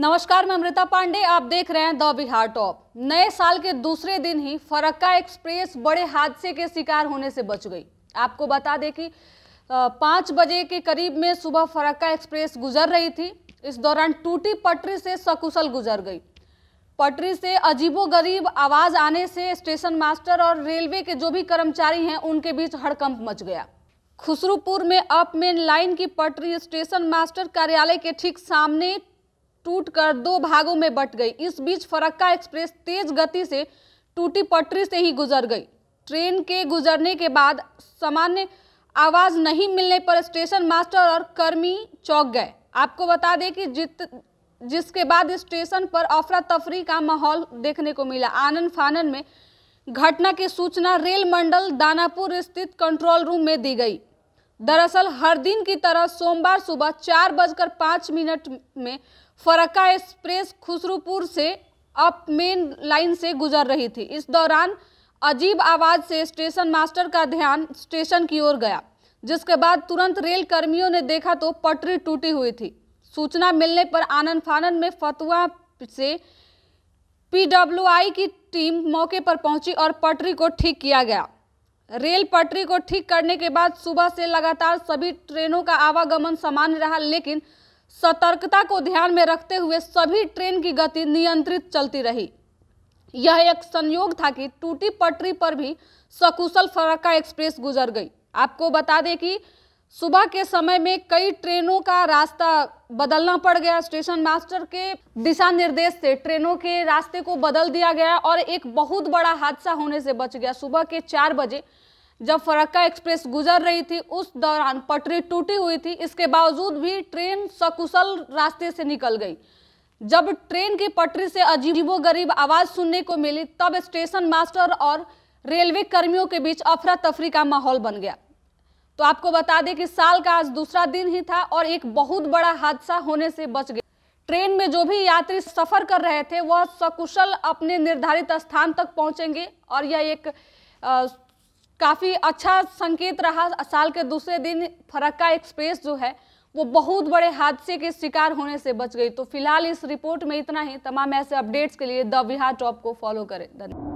नमस्कार मैं अमृता पांडे आप देख रहे हैं द बिहार टॉप नए साल के दूसरे दिन ही फरक्का एक्सप्रेस बड़े हादसे के शिकार होने से बच गई आपको बता दें कि पाँच बजे के करीब में सुबह फरक्का एक्सप्रेस गुजर रही थी इस दौरान टूटी पटरी से सकुशल गुजर गई पटरी से अजीबोगरीब आवाज़ आने से स्टेशन मास्टर और रेलवे के जो भी कर्मचारी हैं उनके बीच हड़कंप मच गया खुसरूपुर में अप मेन लाइन की पटरी स्टेशन मास्टर कार्यालय के ठीक सामने टूटकर दो भागों में बट गई इस बीच फरक्का एक्सप्रेस तेज गति से टूटी पटरी से ही गुजर गई ट्रेन के गुजरने के बाद सामान्य आवाज़ नहीं मिलने पर स्टेशन मास्टर और कर्मी चौक गए आपको बता दें कि जित जिसके बाद स्टेशन पर अफरा तफरी का माहौल देखने को मिला आनंद फानन में घटना की सूचना रेल मंडल दानापुर स्थित कंट्रोल रूम में दी गई दरअसल हर दिन की तरह सोमवार सुबह चार बजकर पाँच मिनट में फरक्का एक्सप्रेस खुसरूपुर से अप मेन लाइन से गुजर रही थी इस दौरान अजीब आवाज़ से स्टेशन मास्टर का ध्यान स्टेशन की ओर गया जिसके बाद तुरंत रेल कर्मियों ने देखा तो पटरी टूटी हुई थी सूचना मिलने पर आनंद फानन में फतवा से पीडब्ल्यूआई की टीम मौके पर पहुंची और पटरी को ठीक किया गया रेल पटरी को ठीक करने के बाद सुबह से लगातार सभी ट्रेनों का आवागमन सामान्य रहा लेकिन सतर्कता को ध्यान में रखते हुए सभी ट्रेन की गति नियंत्रित चलती रही यह एक संयोग था कि टूटी पटरी पर भी सकुशल फराका एक्सप्रेस गुजर गई आपको बता दें कि सुबह के समय में कई ट्रेनों का रास्ता बदलना पड़ गया स्टेशन मास्टर के दिशा निर्देश से ट्रेनों के रास्ते को बदल दिया गया और एक बहुत बड़ा हादसा होने से बच गया सुबह के चार बजे जब फरक्का एक्सप्रेस गुजर रही थी उस दौरान पटरी टूटी हुई थी इसके बावजूद भी ट्रेन सकुशल रास्ते से निकल गई जब ट्रेन की पटरी से अजीबो गरीब आवाज़ सुनने को मिली तब स्टेशन मास्टर और रेलवे कर्मियों के बीच अफरा तफरी का माहौल बन गया तो आपको बता दें कि साल का आज दूसरा दिन ही था और एक बहुत बड़ा हादसा होने से बच गया ट्रेन में जो भी यात्री सफर कर रहे थे वह सकुशल अपने निर्धारित स्थान तक पहुंचेंगे और यह एक आ, काफी अच्छा संकेत रहा साल के दूसरे दिन फरक्का एक्सप्रेस जो है वो बहुत बड़े हादसे के शिकार होने से बच गई तो फिलहाल इस रिपोर्ट में इतना ही तमाम ऐसे अपडेट्स के लिए द विहार टॉप को फॉलो करें धन्यवाद